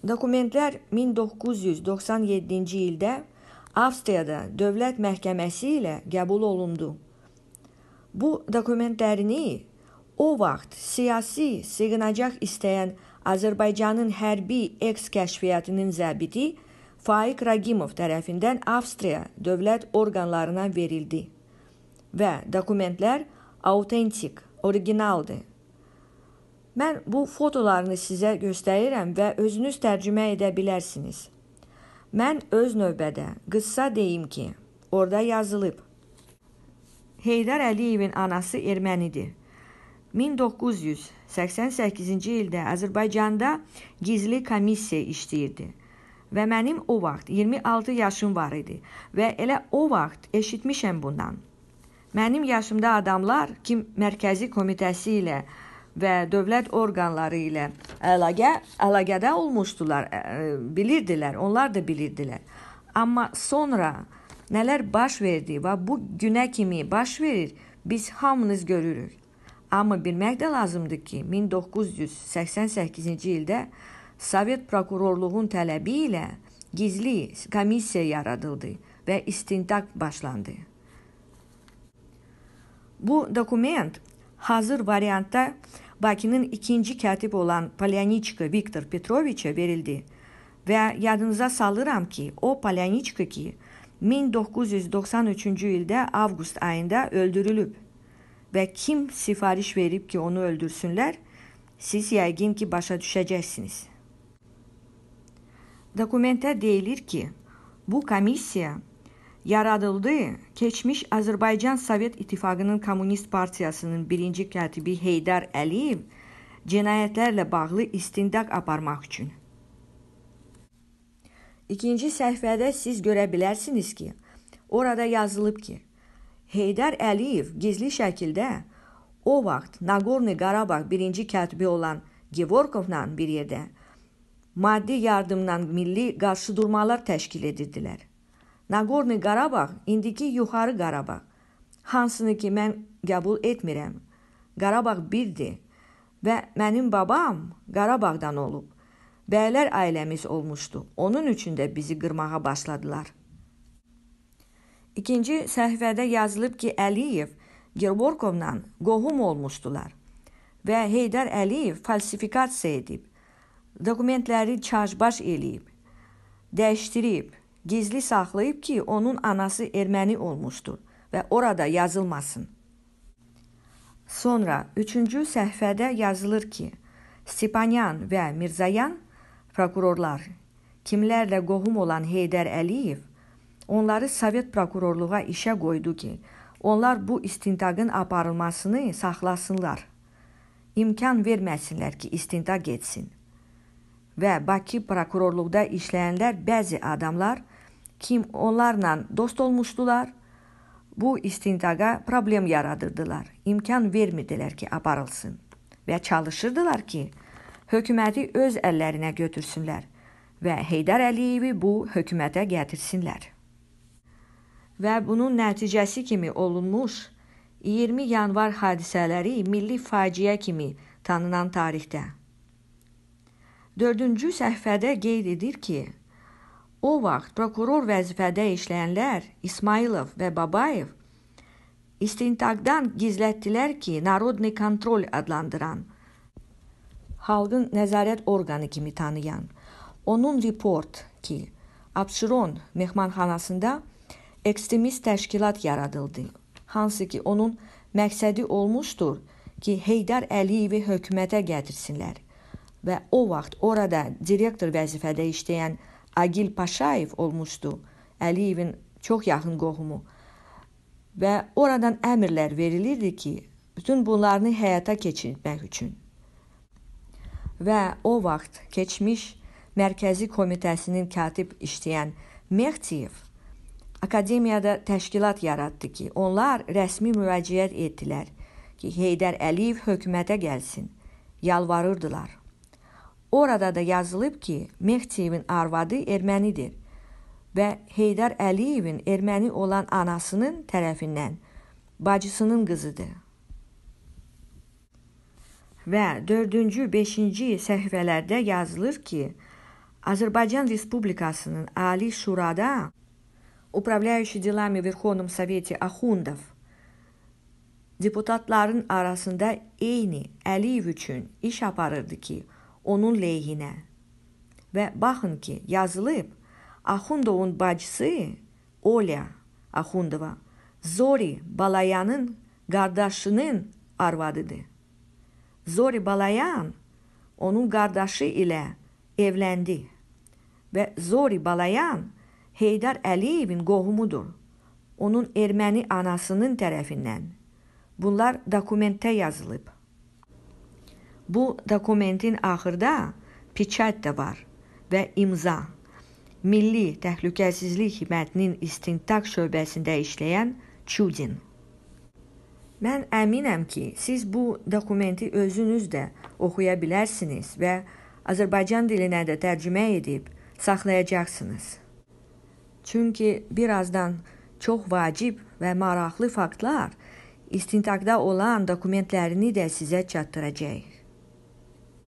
Dokumentlər 1997-ci ildə Avstriyada Dövlət Məhkəməsi ilə qəbul olundu. Bu dokumentlərini o vaxt siyasi sığınacaq istəyən Azərbaycanın hərbi eks-kəşfiyyatının zəbiti Faik Ragimov tərəfindən Avstriya dövlət orqanlarına verildi və dokumentlər autentik, orijinaldır. Mən bu fotolarını sizə göstərirəm və özünüz tərcümə edə bilərsiniz. Mən öz növbədə qıssa deyim ki, orada yazılıb. Heydər Əliyevin anası ermənidir. 1988-ci ildə Azərbaycanda gizli komissiya işləyirdi və mənim o vaxt 26 yaşım var idi və elə o vaxt eşitmişəm bundan. Mənim yaşımda adamlar kim mərkəzi komitəsi ilə və dövlət orqanları ilə əlaqə əlaqədə olmuşdular, bilirdilər, onlar da bilirdilər. Amma sonra nələr baş verdi və bu günə kimi baş verir, biz hamınız görürük. Amma bilmək də lazımdır ki, 1988-ci ildə Sovet prokurorluğun tələbi ilə gizli komissiya yaradıldı və istintaq başlandı. Bu dokument hazır variantta Bakı'nın ikinci katibi olan Palyaniçka Viktor Petroviç'e verildi və yadınıza salıram ki, o Palyaniçka ki 1993-cü ildə avqust ayında öldürülüb və kim sifariş verib ki onu öldürsünlər, siz yəqin ki başa düşəcəksiniz. Dokumentdə deyilir ki, bu komissiya yaradıldı. Keçmiş Azərbaycan Sovet İttifaqının Kommunist Partiyasının birinci katibi Heydər Əliyev cinayətlərlə bağlı istintaq aparmaq üçün. İkinci səhifədə siz görə bilərsiniz ki, orada yazılıb ki, Heydər Əliyev gizli şəkildə o vaxt Naqorni Qarabağ birinci katibi olan Gevorkovla bir yerdə maddi yardımla milli qarşıdurmalar təşkil edirdilər. Naqorni Qarabağ indiki Yuxarı Qarabağ. Hansını ki mən qəbul etmirəm. Qarabağ birdir və mənim babam Qarabağdan olub. Bəylər ailəmiz olmuşdu. Onun üçün də bizi qırmağa başladılar. İkinci səhifədə yazılıb ki, Əliyev Gerborkovla qohum olmuşdular və Heydər Əliyev falsifikasiya edib, dokumentləri çarşbaş eləyib, dəyişdirib, gizli saxlayıb ki, onun anası erməni olmuşdur və orada yazılmasın. Sonra 3-cü səhifədə yazılır ki, Stepanyan və Mirzayan prokurorlar kimlərlə qohum olan Heydər Əliyev onları Sovet prokurorluğa işə qoydu ki, onlar bu istintaqın aparılmasını saxlasınlar. İmkan verməsinlər ki, istintaq etsin. Və Bakı prokurorluqda işləyənlər bəzi adamlar kim onlarla dost olmuşdular, bu istintaqa problem yaradırdılar. İmkan vermirdilər ki, aparılsın və çalışırdılar ki, hökuməti öz əllərinə götürsünlər və Heydər Əliyevi bu hökumətə gətirsinlər. Və bunun nəticəsi kimi olunmuş 20 yanvar hadisələri milli faciə kimi tanınan tarixdə 4-cü səhifədə qeyd edir ki, O vaxt prokuror vəzifədə işləyənlər İsmailov və Babayev istintaqdan gizlətdilər ki, Narodni kontrol adlandıran xalqın nəzarət orqanı kimi tanıyan onun report ki, Abşeron mehmanxanasında ekstremist təşkilat yaradıldı. Hansı ki onun məqsədi olmuşdur ki, Heydar Əliyevi hökumətə gətirsinlər və o vaxt orada direktor vəzifədə işləyən Agil Paşayev olmuşdu. Əliyevin çox yaxın qohumu. Və oradan əmrlər verilirdi ki, bütün bunları həyata keçirmək üçün. Və o vaxt keçmiş Mərkəzi Komitəsinin katib işləyən Mextiyev akademiyada təşkilat yaratdı ki, onlar rəsmi müraciət etdilər ki, Heydər Əliyev hökumətə gəlsin. Yalvarırdılar. Orada da yazılıb ki, Mehdiyevin arvadı ermənidir və Heydər Əliyevin erməni olan anasının tərəfindən bacısının qızıdır. Və 4-cü, 5-ci səhifələrdə yazılır ki, Azərbaycan Respublikasının Ali Şurada Управляющий делами в Верховном Совете Ахундов депутatların arasında eyni Əliyev üçün iş aparırdı ki, onun leyhinə. Və baxın ki, yazılıb Axundovun bacısı Olya Axundova Zori Balayanın qardaşının arvadıdır. Zori Balayan onun qardaşı ilə evləndi və Zori Balayan Heydar Əliyevin qohumudur. Onun erməni anasının tərəfindən. Bunlar dokumentdə yazılıb. Bu dokumentin axırda piçət də var və imza. Milli Təhlükəsizlik Xidmətinin İstintaq şöbəsində işləyən Çudin. Mən əminəm ki, siz bu dokumenti özünüz də oxuya bilərsiniz və Azərbaycan dilinə də tərcümə edib saxlayacaqsınız. Çünki birazdan çox vacib və maraqlı faktlar istintaqda olan dokumentlərini də sizə çatdıracağıq.